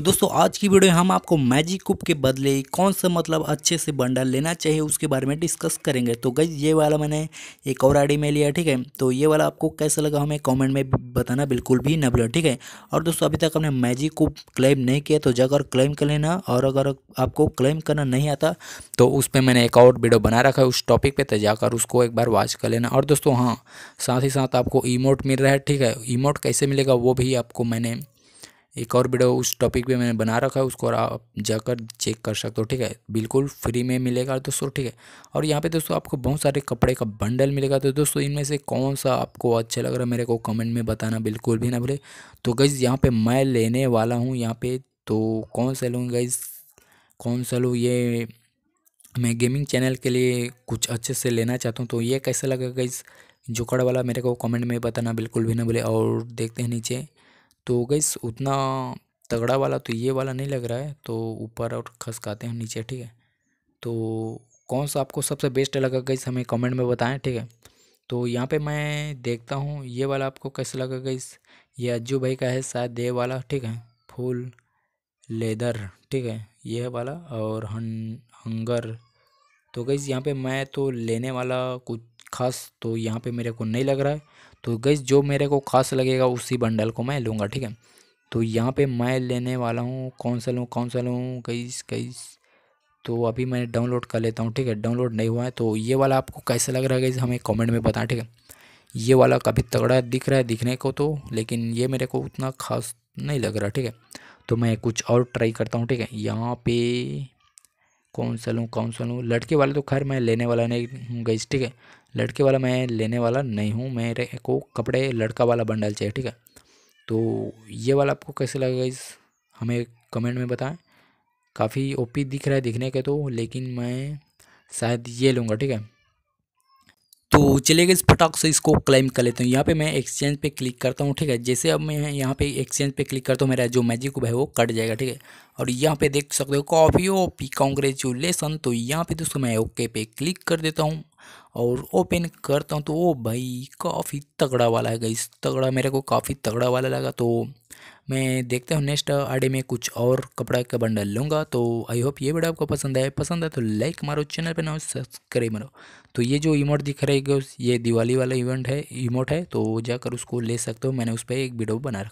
तो दोस्तों आज की वीडियो में हम आपको मैजिक कुप के बदले कौन सा मतलब अच्छे से बंडल लेना चाहिए उसके बारे में डिस्कस करेंगे तो गई ये वाला मैंने एक और आईडी में लिया ठीक है तो ये वाला आपको कैसा लगा हमें कमेंट में बताना बिल्कुल भी न भूलें ठीक है और दोस्तों अभी तक हमने मैजिक कुप क्लेम नहीं किया तो जाकर क्लेम कर लेना और अगर आपको क्लेम करना नहीं आता तो उस पर मैंने एक और वीडियो बना रखा है उस टॉपिक पर तो जाकर उसको एक बार वॉच कर लेना और दोस्तों हाँ साथ ही साथ आपको ईमोट मिल रहा है ठीक है ईमोट कैसे मिलेगा वो भी आपको मैंने एक और वीडियो उस टॉपिक पे मैंने बना रखा है उसको आप जाकर चेक कर सकते हो ठीक है बिल्कुल फ्री में मिलेगा दोस्तों ठीक है और यहाँ पे दोस्तों आपको बहुत सारे कपड़े का बंडल मिलेगा तो दोस्तों इनमें से कौन सा आपको अच्छा लग रहा है मेरे को कमेंट में बताना बिल्कुल भी ना भूले तो गईज़ यहाँ पर मैं लेने वाला हूँ यहाँ पर तो कौन सा लूँ गई कौन सा लूँ ये मैं गेमिंग चैनल के लिए कुछ अच्छे से लेना चाहता हूँ तो ये कैसा लगेगा गई जोकड़ वाला मेरे को कमेंट में बताना बिल्कुल भी ना बोले और देखते हैं नीचे तो गैस उतना तगड़ा वाला तो ये वाला नहीं लग रहा है तो ऊपर और खसकाते हैं नीचे ठीक है तो कौन सा आपको सबसे बेस्ट लगा गई हमें कमेंट में बताएं ठीक है तो यहाँ पे मैं देखता हूँ ये वाला आपको कैसे लगा गई ये अज्जू भाई का है शायद ये वाला ठीक है फूल लेदर ठीक है यह वाला और हन हंगर तो गई यहाँ पे मैं तो लेने वाला कुछ खास तो यहाँ पे मेरे को नहीं लग रहा है तो गैस जो मेरे को खास लगेगा उसी बंडल को मैं लूँगा ठीक है तो यहाँ पे मैं लेने वाला हूँ कौन सा लूँ कौन सा लूँ गैस गैस तो अभी मैं डाउनलोड कर लेता हूँ ठीक है डाउनलोड नहीं हुआ है तो ये वाला आपको कैसा लग रहा है गैस हमें कमेंट में बताएं ठीक है ये वाला काफ़ी तगड़ा दिख रहा है दिखने को तो लेकिन ये मेरे को उतना खास नहीं लग रहा ठीक है तो मैं कुछ और ट्राई करता हूँ ठीक है यहाँ पे कौन सा लूँ कौन सा लूँ लड़के वाला तो खैर मैं लेने वाला नहीं हूँ गई ठीक है लड़के वाला मैं लेने वाला नहीं हूँ मेरे को कपड़े लड़का वाला बंडल चाहिए ठीक है तो ये वाला आपको कैसे लगा इस हमें कमेंट में बताएं काफ़ी ओपी दिख रहा है दिखने के तो लेकिन मैं शायद ये लूँगा ठीक है तो चलेगा इस फटाक से इसको क्लेम कर लेता हूँ यहाँ पे मैं एक्सचेंज पे क्लिक करता हूँ ठीक है जैसे अब मैं यहाँ पे एक्सचेंज पे क्लिक करता हूँ मेरा जो मैजिक है वो कट जाएगा ठीक है और यहाँ पे देख सकते हो ओ ओपी कॉन्ग्रेचुलेसन तो यहाँ पे दोस्तों मैं ओके पे क्लिक कर देता हूँ और ओपन करता हूँ तो ओ भाई काफ़ी तगड़ा वाला है गई तगड़ा मेरे को काफ़ी तगड़ा वाला लगा तो मैं देखता हूँ नेक्स्ट uh, आडे में कुछ और कपड़ा का बंडल लूँगा तो आई होप ये वीडियो आपको पसंद आए पसंद है तो लाइक मारो चैनल पर ना सब्सक्राइब मारो तो ये जो इमोट दिख रहे है ये दिवाली वाला इवेंट है इमोट है तो जाकर उसको ले सकते हो मैंने उस पर एक वीडियो बना रखा